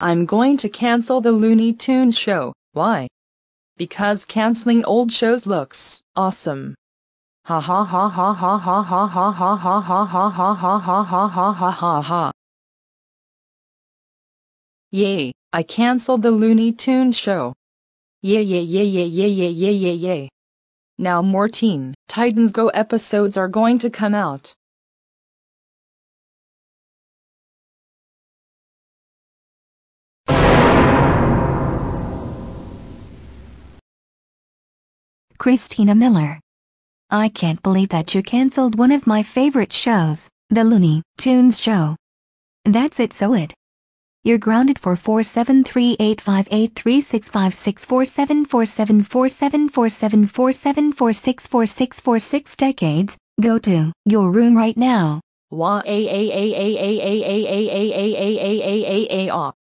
I'm going to cancel the Looney Tunes show. Why? Because canceling old shows looks awesome. Ha ha ha ha ha ha ha ha ha ha ha ha ha ha ha ha ha ha ha ha. Yay, I canceled the Looney Tunes show. Yay! Yay! Yay! Yay! Yay! Yay! Yay! Yay! yeah. Now more Teen Titans Go episodes are going to come out. Christina Miller. I can't believe that you cancelled one of my favorite shows, the Looney Tunes show. That's it so it. You're grounded for 47385836564747474747474646446 decades. Go to your room right now. Wah a a a a a a a a a a a a a a a